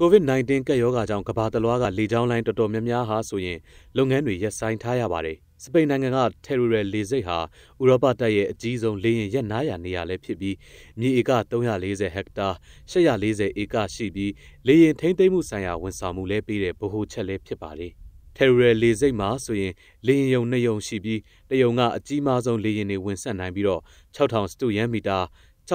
COVID-19 ကပ်ရောဂါကြောင့်ကမ္ဘာတလွှားကလေကြောင်းလိုင်းတော်တော်များများဟာဆိုရင်လုပ်ငန်းတွေရပ်ဆိုင်းထားရပါတယ်။စပိန်နိုင်ငံက Teruel လေဆိပ်ဟာဥရောပတိုက်ရဲ့အကြီးဆုံးလေယာဉ်ရပ်နားရာနေရာလည်းဖြစ်ပြီးမြေဧက340ဟက်တာ840ဧကရှိပြီးလေယာဉ်ထိန်းသိမ်းမှုဆိုင်ရာဝန်ဆောင်မှုလည်းပေးတဲ့ဗဟိုချက်လည်းဖြစ်ပါတယ်။ထဲရယ်လေစိတ်မှာဆိုရင်လေရင်ယုံနှစ်ယုံရှိပြီးတယုံကအကြီးမားဆုံးလေရင်တွေဝင်ဆက်နိုင်ပြီးတော့6000စတုယန်မီတာ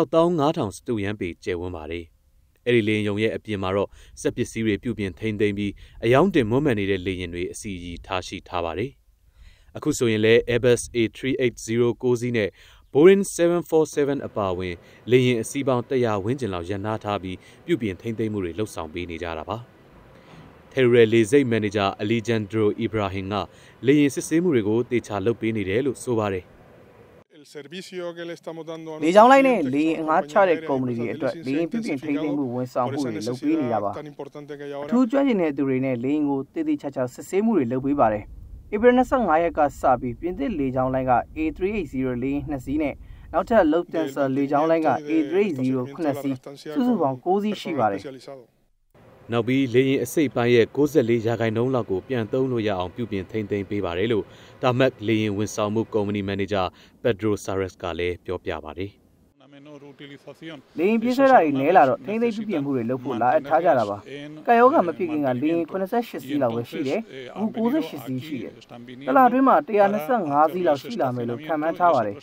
65000စတုယန်ပေကျယ်ဝန်းပါတယ်။အဲ့ဒီလေယာဉ်ယုံရဲ့အပြင်မှာတော့စက်ပစ္စည်းတွေပြုပြင်ထိန်းသိမ်းပြီးအယောင်တင်မွမ်းမံနေတဲ့လေယာဉ်တွေအစီအကြီးထားရှိထားပါတယ်။အခုဆိုရင်လည်း Airbus A380 ကိုစီးနဲ့ Boeing 747အပါအဝင်လေယာဉ်အစီးပေါင်း100ဝန်းကျင်လောက်ရန်နာထားပြီးပြုပြင်ထိန်းသိမ်းမှုတွေလှုပ်ဆောင်ပေးနေကြတာပါ။ Terrell လေစိတ်မန်နေဂျာ Alejandro Ibrahim ကလေယာဉ်စစ်ဆေးမှုတွေကိုတေချာလုပ်ပေးနေတယ်လို့ဆိုပါတယ်။လေကြောင်းလိုက်နဲ့လေအငှားချတဲ့ကုမ္ပဏီတွေအတွက်လေပြပြင်ထိန်းသိမ်းမှုဝန်ဆောင်မှုတွေလုပ်ပေးနေရပါအထူးကျွမ်းကျင်တဲ့သူတွေနဲ့လေကိုတည်တည်ချာချာစစ်ဆေးမှုတွေလုပ်ပေးပါတယ်ဧပြီ25ရက်ကစပြီးပြင်သစ်လေကြောင်းလိုင်းက A380 လေ2စီးနဲ့နောက်ထပ်လုတ်တန်ဆာလေကြောင်းလိုင်းက A380 9စီးစုစုပေါင်း6စီးရှိပါတယ်နောက်ပြီးလေရင်အစိတ်ပိုင်းရဲ့64ရာခိုင်နှုန်းလောက်ကိုပြန်သုံးလို့ရအောင်ပြုပြင်ထိန်းသိမ်းပေးပါတယ်လို့တာမက်လေရင်ဝန်ဆောင်မှုကုမ္ပဏီမန်နေဂျာပက်ဒရိုဆာရက်စ်ကလည်းပြောပြပါတယ်။လေရင်ပြေးဆွဲတာတွေနဲလာတော့ထိမ့်သိမ့်ပြပြမှုတွေလုပ်ဖို့လာအထားကြတာပါကာယောဂမဖြစ်ခင်ကလေရင်88စီးလောက်ပဲရှိတယ်အခု98စီးရှိတယ်တလားတွင်းမှာ125စီးလောက်ရှိလာမယ်လို့ခန့်မှန်းထားပါတယ်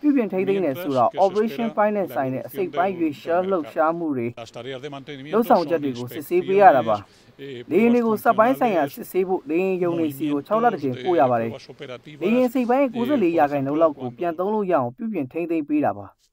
ပြုပြင်ထိမ့်သိမ့်နေဆိုတော့ Operation Finance ဆိုင်တဲ့အစိပ်ပိုင်းရွေရှာလှုပ်ရှားမှုတွေလုံဆောင်ချက်တွေကိုစစ်ဆေးပေးရတာပါလေရင်တွေကိုစက်ပိုင်းဆိုင်ရာစစ်ဆေးဖို့လေရင်ယုံတွေစီကို6လတစ်ကြိမ်ပို့ရပါတယ်။လေရင်စိတ်ပိုင်း94ရာခိုင်နှုန်းလောက်ကိုပြန်သုံးလို့ရအောင်ပြုပြင်ထိန်းသိမ်းပေးတာပါ။